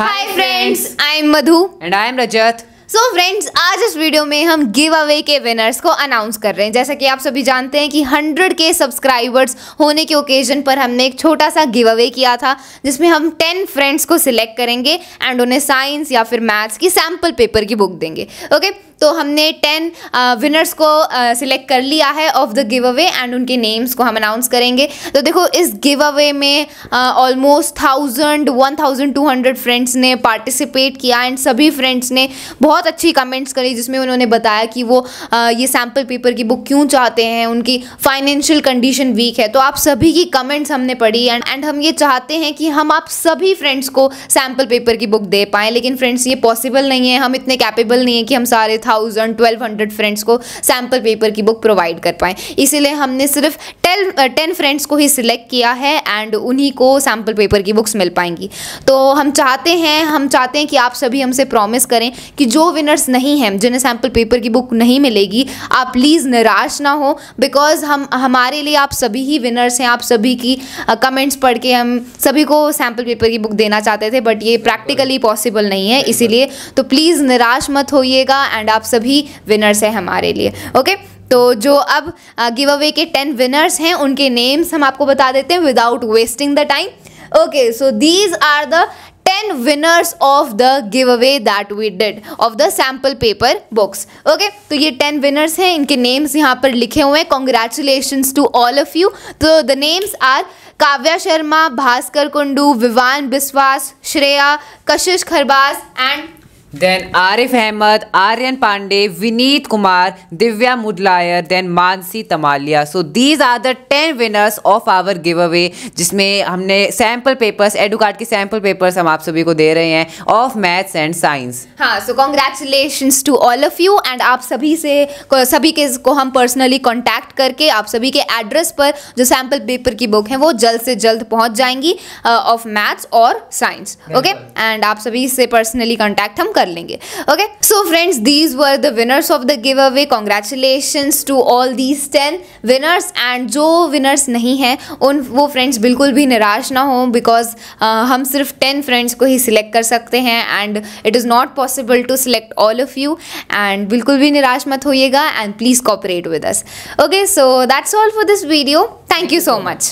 Hi friends I am Madhu and I am Rajat so friends आज इस video में हम गिव अवे के विनर्स को अनाउंस कर रहे हैं जैसा कि आप सभी जानते हैं कि 100 के सब्सक्राइबर्स होने के ओकेजन पर हमने एक छोटा सा गिव अवे किया था जिसमें हम 10 फ्रेंड्स को सिलेक्ट करेंगे एंड उन्हें साइंस या फिर मैथ्स की सैम्पल पेपर की बुक देंगे ओके okay? तो हमने टेन विनर्स uh, को सिलेक्ट uh, कर लिया है of the give away and उनके नेम्स को हम अनाउंस करेंगे तो देखो इस गिव अवे में almost thousand one thousand two hundred friends ने पार्टिसिपेट किया एंड सभी फ्रेंड्स ने बहुत अच्छी कमेंट्स करी जिसमें उन्होंने बताया कि वो uh, ये सैम्पल पेपर की बुक क्यों चाहते हैं उनकी फाइनेंशियल कंडीशन वीक है तो आप सभी की कमेंट्स हमने पढ़ी एंड एंड हम ये चाहते हैं कि हम आप सभी फ्रेंड्स को सैम्पल पेपर की बुक दे पाएँ लेकिन फ्रेंड्स ये पॉसिबल नहीं है हम इतने कैपेबल नहीं है कि हम सारे थाउजेंड ट्वेल्व हंड्रेड फ्रेंड्स को सैम्पल पेपर की बुक प्रोवाइड कर पाएँ इसीलिए हमने सिर्फ टेल टेन फ्रेंड्स को ही सिलेक्ट किया है एंड उन्हीं को सैम्पल पेपर की बुक्स मिल पाएंगी तो हम चाहते हैं हम चाहते हैं कि आप सभी हमसे प्रॉमिस करें कि जो विनर्स नहीं हैं जिन्हें सैम्पल पेपर की बुक नहीं मिलेगी आप प्लीज़ निराश ना हो बिकॉज हम हमारे लिए आप सभी ही विनर्स हैं आप सभी की कमेंट्स पढ़ के हम सभी को सैम्पल पेपर की बुक देना चाहते थे बट ये प्रैक्टिकली पॉसिबल नहीं है इसीलिए तो प्लीज़ निराश मत होइएगा एंड आप आप सभी विनर्स हैं हमारे लिए ओके तो जो अब गिव uh, अवे के टेन विनर्स हैं उनके नेम्स हम आपको बता देते हैं without wasting the time okay so these are the ten winners of the give away that we did of the sample paper books okay तो ये टेन विनर्स हैं इनके नेम्स यहाँ पर लिखे हुए हैं congratulation to all of you तो the names are Kavya Sharma Bhaskar Kundu Vivaan Biswas Shreya Kashish Kharbas and Arif Ahmad Aryan Pandey Vineet Kumar Divya Mudaliar then Mansi Tamalia so these are the ten winners of our give away जिसमें हमने सैम्पल पेपर्स एडुकार्ड के सैम्पल पेपर्स हम आप सभी को दे रहे हैं ऑफ मैथ्स एंड साइंस हाँ so congratulation to all of you and आप सभी से सभी के को हम पर्सनली कॉन्टैक्ट करके आप सभी के एड्रेस पर जो सैम्पल पेपर की बुक है वो जल्द से जल्द पहुंच जाएंगी ऑफ uh, मैथ्स और साइंस ओके एंड आप सभी से पर्सनली कॉन्टैक्ट हम कर कर लेंगे okay so friends these were the winners of the give away congratulation to all these ten winners and जो विनर्स नहीं हैं उन वो फ्रेंड्स बिल्कुल भी निराश ना हो बिकॉज uh, हम सिर्फ टेन फ्रेंड्स को ही सिलेक्ट कर सकते हैं and it is not possible to select all of you and बिल्कुल भी निराश मत होइएगा and please cooperate with us okay so that's all for this video thank you so much